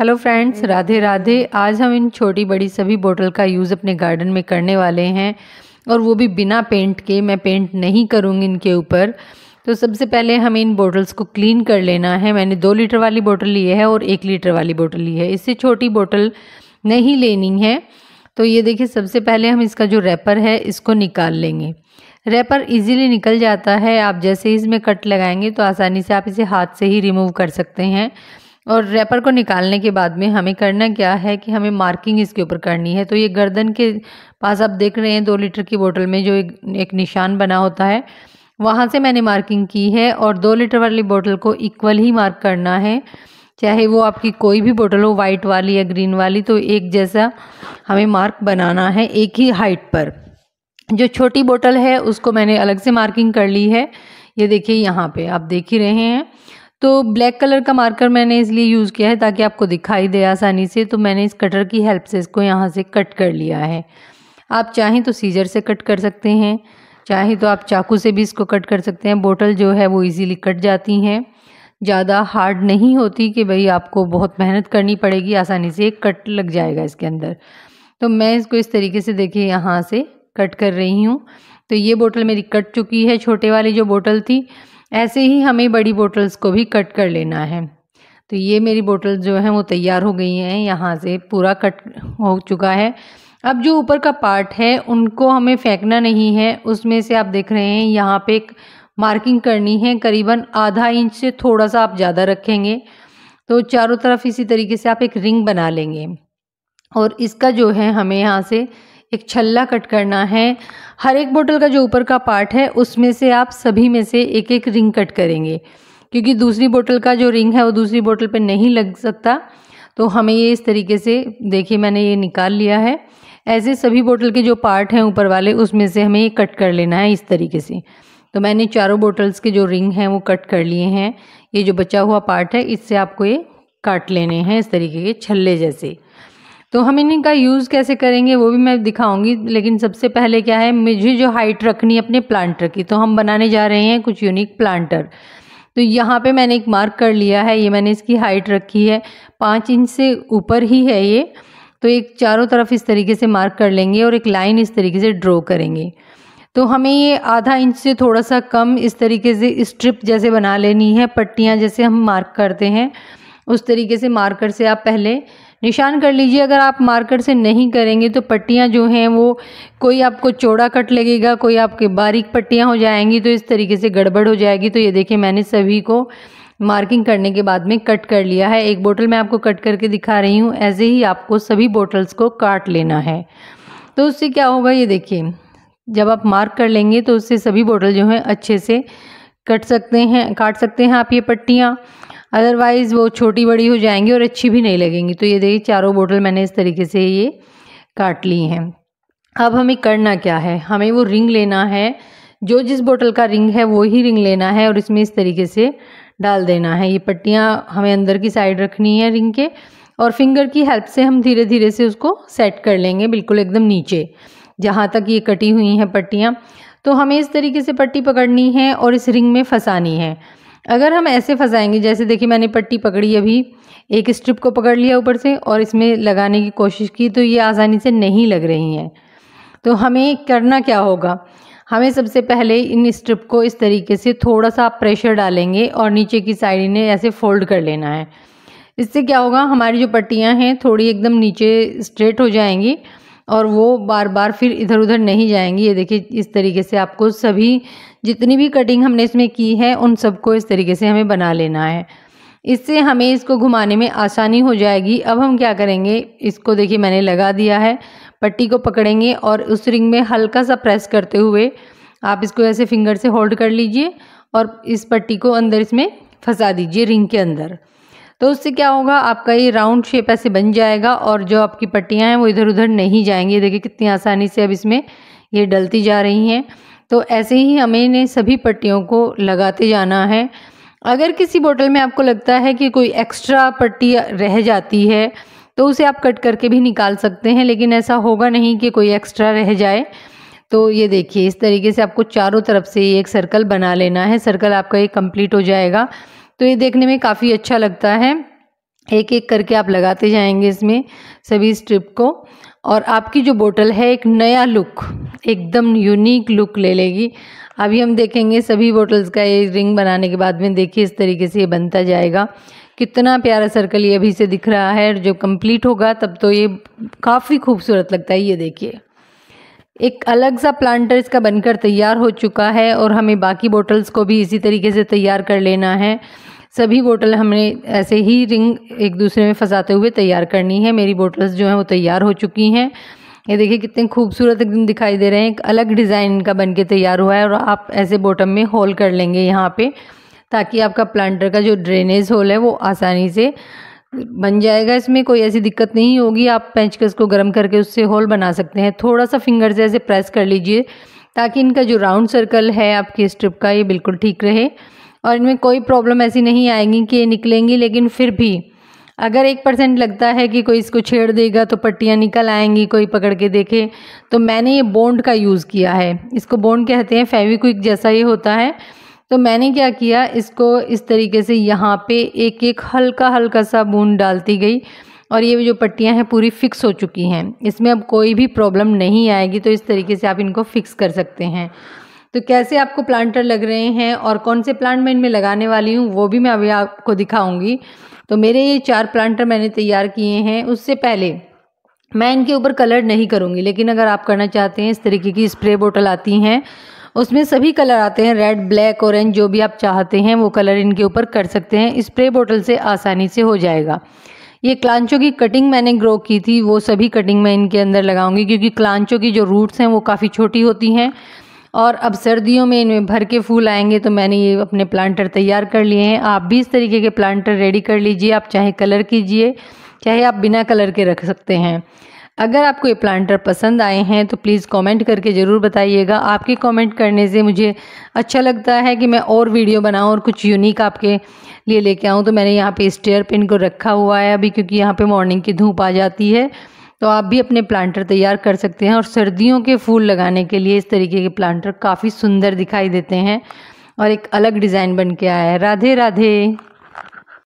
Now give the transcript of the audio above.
hello friends Radhe Radhe आज हम इन छोटी बड़ी सभी बोतल का यूज़ अपने गार्डन में करने वाले हैं और वो भी बिना पेंट के मैं पेंट नहीं करूँगी इनके ऊपर तो सबसे पहले हमें इन बोटल्स को क्लीन कर लेना है मैंने दो लीटर वाली बोतल ली है और एक लीटर वाली बोतल ली है इससे छोटी बोतल नहीं लेनी है तो ये देखिए सबसे पहले हम इसका जो रैपर है इसको निकाल लेंगे रैपर इजीली निकल जाता है आप जैसे ही इसमें कट लगाएंगे तो आसानी से आप इसे हाथ से ही रिमूव कर सकते हैं और रैपर को निकालने के बाद में हमें करना क्या है कि हमें मार्किंग इसके ऊपर करनी है तो ये गर्दन के पास आप देख रहे हैं दो लीटर की बोतल में जो एक, एक निशान बना होता है वहाँ से मैंने मार्किंग की है और दो लीटर वाली बोतल को इक्वल ही मार्क करना है चाहे वो आपकी कोई भी बोतल हो वाइट वाली या ग्रीन वाली तो एक जैसा हमें मार्क बनाना है एक ही हाइट पर जो छोटी बोतल है उसको मैंने अलग से मार्किंग कर ली है ये देखिए यहाँ पे आप देख ही रहे हैं तो ब्लैक कलर का मार्कर मैंने इसलिए यूज़ किया है ताकि आपको दिखाई दे आसानी से तो मैंने इस कटर की हेल्प से इसको यहाँ से कट कर लिया है आप चाहें तो सीजर से कट कर सकते हैं चाहे तो आप चाकू से भी इसको कट कर सकते हैं बोटल जो है वो इजीली कट जाती हैं ज़्यादा हार्ड नहीं होती कि भाई आपको बहुत मेहनत करनी पड़ेगी आसानी से एक कट लग जाएगा इसके अंदर तो मैं इसको इस तरीके से देखिए यहाँ से कट कर रही हूँ तो ये बोतल मेरी कट चुकी है छोटे वाली जो बोतल थी ऐसे ही हमें बड़ी बोटल्स को भी कट कर लेना है तो ये मेरी बोटल जो है वो तैयार हो गई हैं यहाँ से पूरा कट हो चुका है अब जो ऊपर का पार्ट है उनको हमें फेंकना नहीं है उसमें से आप देख रहे हैं यहाँ पे एक मार्किंग करनी है करीबन आधा इंच से थोड़ा सा आप ज़्यादा रखेंगे तो चारों तरफ इसी तरीके से आप एक रिंग बना लेंगे और इसका जो है हमें यहाँ से एक छल्ला कट करना है हर एक बोतल का जो ऊपर का पार्ट है उसमें से आप सभी में से एक एक रिंग कट करेंगे क्योंकि दूसरी बोतल का जो रिंग है वो दूसरी बोतल पे नहीं लग सकता तो हमें ये इस तरीके से देखिए मैंने ये निकाल लिया है ऐसे सभी बोतल के जो पार्ट हैं ऊपर वाले उसमें से हमें ये कट कर लेना है इस तरीके से तो मैंने चारों बोटल्स के जो रिंग हैं वो कट कर लिए हैं ये जो बचा हुआ पार्ट है इससे आपको ये काट लेने हैं इस तरीके के छल्ले जैसे तो हम इनका यूज़ कैसे करेंगे वो भी मैं दिखाऊंगी लेकिन सबसे पहले क्या है मुझे जो हाइट रखनी है अपने प्लांटर की तो हम बनाने जा रहे हैं कुछ यूनिक प्लांटर तो यहाँ पे मैंने एक मार्क कर लिया है ये मैंने इसकी हाइट रखी है पाँच इंच से ऊपर ही है ये तो एक चारों तरफ इस तरीके से मार्क कर लेंगे और एक लाइन इस तरीके से ड्रॉ करेंगे तो हमें ये आधा इंच से थोड़ा सा कम इस तरीके से स्ट्रिप जैसे बना लेनी है पट्टियाँ जैसे हम मार्क करते हैं उस तरीके से मार्कर से आप पहले निशान कर लीजिए अगर आप मार्कर से नहीं करेंगे तो पट्टियाँ जो हैं वो कोई आपको चौड़ा कट लगेगा कोई आपके बारीक पट्टियाँ हो जाएंगी तो इस तरीके से गड़बड़ हो जाएगी तो ये देखिए मैंने सभी को मार्किंग करने के बाद में कट कर लिया है एक बोतल मैं आपको कट करके दिखा रही हूँ ऐसे ही आपको सभी बोटल्स को काट लेना है तो उससे क्या होगा ये देखिए जब आप मार्क कर लेंगे तो उससे सभी बोटल जो हैं अच्छे से कट सकते हैं काट सकते हैं आप ये पट्टियाँ अदरवाइज़ वो छोटी बड़ी हो जाएंगी और अच्छी भी नहीं लगेंगी तो ये देखिए चारों बोतल मैंने इस तरीके से ये काट ली हैं अब हमें करना क्या है हमें वो रिंग लेना है जो जिस बोतल का रिंग है वो ही रिंग लेना है और इसमें इस तरीके से डाल देना है ये पट्टियाँ हमें अंदर की साइड रखनी है रिंग के और फिंगर की हेल्प से हम धीरे धीरे से उसको सेट कर लेंगे बिल्कुल एकदम नीचे जहाँ तक ये कटी हुई हैं पट्टियाँ तो हमें इस तरीके से पट्टी पकड़नी है और इस रिंग में फंसानी है अगर हम ऐसे फंसाएंगे जैसे देखिए मैंने पट्टी पकड़ी अभी एक स्ट्रिप को पकड़ लिया ऊपर से और इसमें लगाने की कोशिश की तो ये आसानी से नहीं लग रही हैं तो हमें करना क्या होगा हमें सबसे पहले इन स्ट्रिप को इस तरीके से थोड़ा सा प्रेशर डालेंगे और नीचे की साइड ने ऐसे फोल्ड कर लेना है इससे क्या होगा हमारी जो पट्टियाँ हैं थोड़ी एकदम नीचे स्ट्रेट हो जाएंगी और वो बार बार फिर इधर उधर नहीं जाएंगी ये देखिए इस तरीके से आपको सभी जितनी भी कटिंग हमने इसमें की है उन सबको इस तरीके से हमें बना लेना है इससे हमें इसको घुमाने में आसानी हो जाएगी अब हम क्या करेंगे इसको देखिए मैंने लगा दिया है पट्टी को पकड़ेंगे और उस रिंग में हल्का सा प्रेस करते हुए आप इसको ऐसे फिंगर से होल्ड कर लीजिए और इस पट्टी को अंदर इसमें फंसा दीजिए रिंग के अंदर तो उससे क्या होगा आपका ये राउंड शेप ऐसे बन जाएगा और जो आपकी पट्टियाँ हैं वो इधर उधर नहीं जाएंगी देखिए कितनी आसानी से अब इसमें ये डलती जा रही हैं तो ऐसे ही हमें इन्हें सभी पट्टियों को लगाते जाना है अगर किसी बोतल में आपको लगता है कि कोई एक्स्ट्रा पट्टी रह जाती है तो उसे आप कट करके भी निकाल सकते हैं लेकिन ऐसा होगा नहीं कि कोई एक्स्ट्रा रह जाए तो ये देखिए इस तरीके से आपको चारों तरफ से एक सर्कल बना लेना है सर्कल आपका ये कंप्लीट हो जाएगा तो ये देखने में काफ़ी अच्छा लगता है एक एक करके आप लगाते जाएंगे इसमें सभी स्ट्रिप को और आपकी जो बोटल है एक नया लुक एकदम यूनिक लुक ले लेगी अभी हम देखेंगे सभी बोटल्स का ये रिंग बनाने के बाद में देखिए इस तरीके से ये बनता जाएगा कितना प्यारा सर्कल ये अभी से दिख रहा है जो कंप्लीट होगा तब तो ये काफ़ी खूबसूरत लगता है ये देखिए एक अलग सा प्लांटर इसका बनकर तैयार हो चुका है और हमें बाकी बोटल्स को भी इसी तरीके से तैयार कर लेना है सभी बोटल हमें ऐसे ही रिंग एक दूसरे में फंसाते हुए तैयार करनी है मेरी बोटल्स जो हैं वो तैयार हो चुकी हैं ये देखिए कितने खूबसूरत एकदम दिखाई दे रहे हैं एक अलग डिज़ाइन का बन के तैयार हुआ है और आप ऐसे बॉटम में होल कर लेंगे यहाँ पे ताकि आपका प्लांटर का जो ड्रेनेज होल है वो आसानी से बन जाएगा इसमें कोई ऐसी दिक्कत नहीं होगी आप पेंचकस को गर्म करके उससे होल बना सकते हैं थोड़ा सा फिंगर से ऐसे प्रेस कर लीजिए ताकि इनका जो राउंड सर्कल है आपकी स्ट्रिप का ये बिल्कुल ठीक रहे और इनमें कोई प्रॉब्लम ऐसी नहीं आएगी कि ये निकलेंगी लेकिन फिर भी अगर एक परसेंट लगता है कि कोई इसको छेड़ देगा तो पट्टियाँ निकल आएंगी कोई पकड़ के देखे तो मैंने ये बोंड का यूज़ किया है इसको बोंड कहते हैं फेविक्विक जैसा ये होता है तो मैंने क्या किया इसको इस तरीके से यहाँ पे एक एक हल्का हल्का सा बूंद डालती गई और ये जो पट्टियाँ हैं पूरी फिक्स हो चुकी हैं इसमें अब कोई भी प्रॉब्लम नहीं आएगी तो इस तरीके से आप इनको फिक्स कर सकते हैं तो कैसे आपको प्लांटर लग रहे हैं और कौन से प्लांट मैं इनमें लगाने वाली हूँ वो भी मैं अभी आपको दिखाऊंगी तो मेरे ये चार प्लांटर मैंने तैयार किए हैं उससे पहले मैं इनके ऊपर कलर नहीं करूँगी लेकिन अगर आप करना चाहते हैं इस तरीके की स्प्रे बोटल आती हैं उसमें सभी कलर आते हैं रेड ब्लैक ऑरेंज जो भी आप चाहते हैं वो कलर इनके ऊपर कर सकते हैं स्प्रे बोटल से आसानी से हो जाएगा ये क्लांचों की कटिंग मैंने ग्रो की थी वो सभी कटिंग मैं इनके अंदर लगाऊंगी क्योंकि क्लांचों की जो रूट्स हैं वो काफ़ी छोटी होती हैं और अब सर्दियों में इनमें भर के फूल आएंगे तो मैंने ये अपने प्लांटर तैयार कर लिए हैं आप भी इस तरीके के प्लांटर रेडी कर लीजिए आप चाहे कलर कीजिए चाहे आप बिना कलर के रख सकते हैं अगर आपको ये प्लांटर पसंद आए हैं तो प्लीज़ कमेंट करके ज़रूर बताइएगा आपके कमेंट करने से मुझे अच्छा लगता है कि मैं और वीडियो बनाऊँ और कुछ यूनिक आपके लिए लेके आऊँ तो मैंने यहाँ पे स्टेयर पिन को रखा हुआ है अभी क्योंकि यहाँ पे मॉर्निंग की धूप आ जाती है तो आप भी अपने प्लांटर तैयार कर सकते हैं और सर्दियों के फूल लगाने के लिए इस तरीके के प्लांटर काफ़ी सुंदर दिखाई देते हैं और एक अलग डिज़ाइन बन के आया है राधे राधे